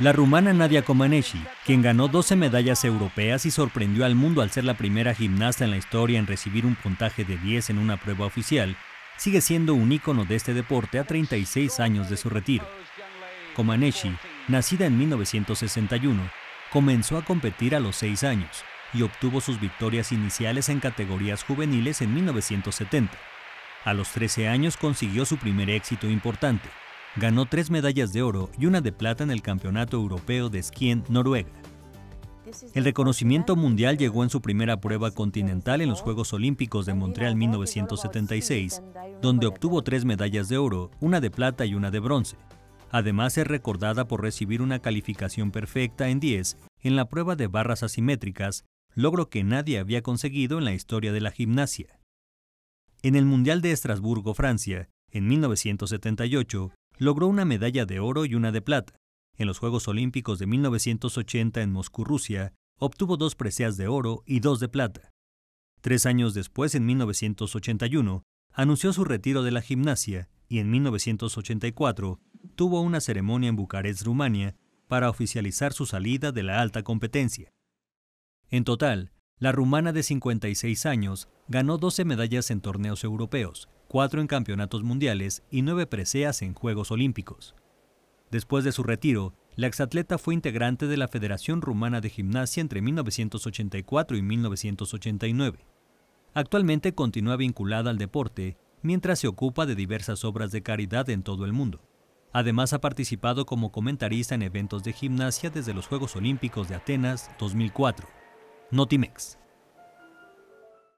La rumana Nadia Comaneci, quien ganó 12 medallas europeas y sorprendió al mundo al ser la primera gimnasta en la historia en recibir un puntaje de 10 en una prueba oficial, sigue siendo un ícono de este deporte a 36 años de su retiro. Comaneci, nacida en 1961, comenzó a competir a los 6 años y obtuvo sus victorias iniciales en categorías juveniles en 1970. A los 13 años consiguió su primer éxito importante, Ganó tres medallas de oro y una de plata en el Campeonato Europeo de Esquí en Noruega. El reconocimiento mundial llegó en su primera prueba continental en los Juegos Olímpicos de Montreal 1976, donde obtuvo tres medallas de oro, una de plata y una de bronce. Además es recordada por recibir una calificación perfecta en 10 en la prueba de barras asimétricas, logro que nadie había conseguido en la historia de la gimnasia. En el Mundial de Estrasburgo, Francia, en 1978, logró una medalla de oro y una de plata. En los Juegos Olímpicos de 1980 en Moscú, Rusia, obtuvo dos preseas de oro y dos de plata. Tres años después, en 1981, anunció su retiro de la gimnasia y en 1984 tuvo una ceremonia en Bucarest, Rumania, para oficializar su salida de la alta competencia. En total, la rumana de 56 años ganó 12 medallas en torneos europeos, cuatro en campeonatos mundiales y nueve preseas en Juegos Olímpicos. Después de su retiro, la exatleta fue integrante de la Federación Rumana de Gimnasia entre 1984 y 1989. Actualmente continúa vinculada al deporte mientras se ocupa de diversas obras de caridad en todo el mundo. Además ha participado como comentarista en eventos de gimnasia desde los Juegos Olímpicos de Atenas 2004. Notimex.